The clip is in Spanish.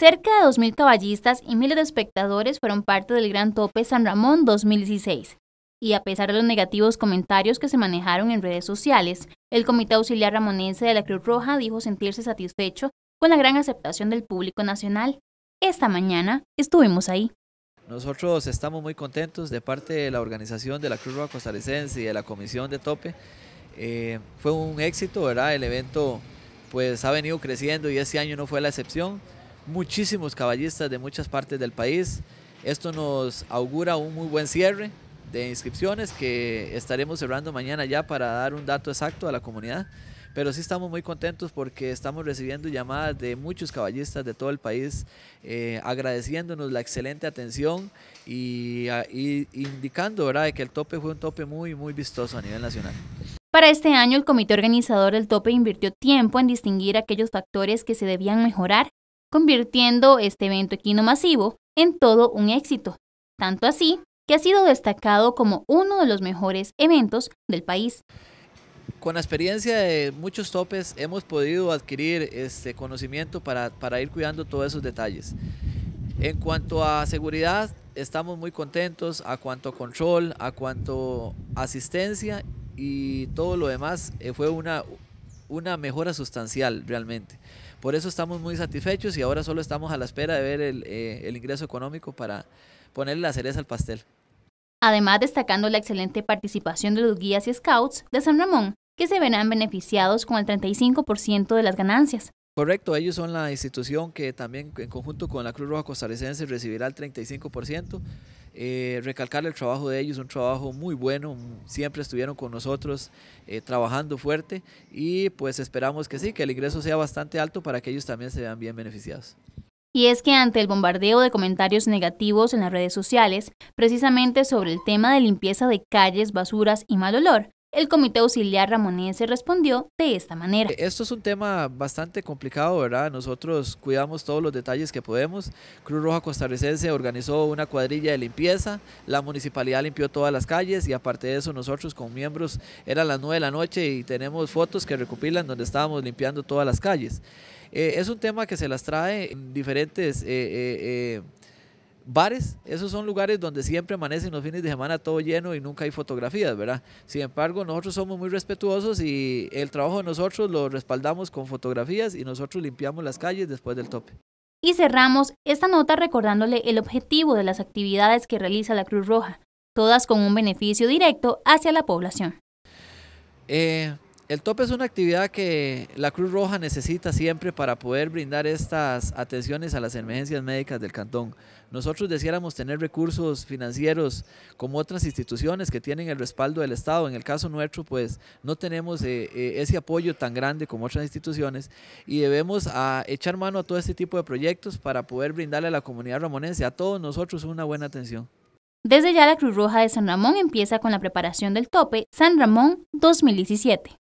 Cerca de 2.000 caballistas y miles de espectadores fueron parte del Gran Tope San Ramón 2016. Y a pesar de los negativos comentarios que se manejaron en redes sociales, el Comité Auxiliar Ramonense de la Cruz Roja dijo sentirse satisfecho con la gran aceptación del público nacional. Esta mañana estuvimos ahí. Nosotros estamos muy contentos de parte de la organización de la Cruz Roja Costarricense y de la Comisión de Tope. Eh, fue un éxito, ¿verdad? El evento pues ha venido creciendo y este año no fue la excepción muchísimos caballistas de muchas partes del país. Esto nos augura un muy buen cierre de inscripciones que estaremos cerrando mañana ya para dar un dato exacto a la comunidad. Pero sí estamos muy contentos porque estamos recibiendo llamadas de muchos caballistas de todo el país eh, agradeciéndonos la excelente atención y, indicando ¿verdad? que el tope fue un tope muy, muy vistoso a nivel nacional. Para este año, el comité organizador del tope invirtió tiempo en distinguir aquellos factores que se debían mejorar convirtiendo este evento equino masivo en todo un éxito, tanto así que ha sido destacado como uno de los mejores eventos del país. Con la experiencia de muchos topes hemos podido adquirir este conocimiento para, para ir cuidando todos esos detalles. En cuanto a seguridad, estamos muy contentos, a cuanto a control, a cuanto asistencia y todo lo demás, eh, fue una, una mejora sustancial realmente. Por eso estamos muy satisfechos y ahora solo estamos a la espera de ver eh, el, ingreso económico para ponerle la cereza al pastel. Además, destacando la excelente participación de los guías y scouts de San Ramón, que se verán beneficiados con el 35% de las ganancias. Correcto, ellos son la institución que también en conjunto con la Cruz Roja Costarricense recibirá el 35%. Eh, recalcar el trabajo de ellos, un trabajo muy bueno, siempre estuvieron con nosotros eh, trabajando fuerte y pues esperamos que sí, que el ingreso sea bastante alto para que ellos también se vean bien beneficiados. Y es que ante el bombardeo de comentarios negativos en las redes sociales, precisamente sobre el tema de limpieza de calles, basuras y mal olor, el Comité Auxiliar Ramonense respondió de esta manera. E, esto es un tema bastante complicado, ¿verdad? Nosotros cuidamos todos los detalles que podemos. Cruz Roja Costarricense organizó una cuadrilla de limpieza, la municipalidad limpió todas las calles y aparte de eso nosotros como miembros eran las 9 de la noche y tenemos fotos que recopilan donde estábamos limpiando todas las calles. E, es un tema que se las trae en diferentes... Eh, eh, eh, bares, esos son lugares donde siempre amanecen los fines de semana todo lleno y nunca hay fotografías, ¿verdad? Sin embargo, nosotros somos muy respetuosos y el trabajo de nosotros lo respaldamos con fotografías y nosotros limpiamos las calles después del tope. Y cerramos esta nota recordándole el objetivo de las actividades que realiza la Cruz Roja, todas con un beneficio directo hacia la población. Eh, el tope es una actividad que la Cruz Roja necesita siempre para poder brindar estas atenciones a las emergencias médicas del cantón. Nosotros deseáramos tener recursos financieros como otras instituciones que tienen el respaldo del Estado. En el caso nuestro, pues no tenemos eh, eh, ese apoyo tan grande como otras instituciones y debemos ah, echar mano a todo este tipo de proyectos para poder brindarle a la comunidad ramonense, a todos nosotros, una buena atención. Desde ya la Cruz Roja de San Ramón empieza con la preparación del tope San Ramón 2017.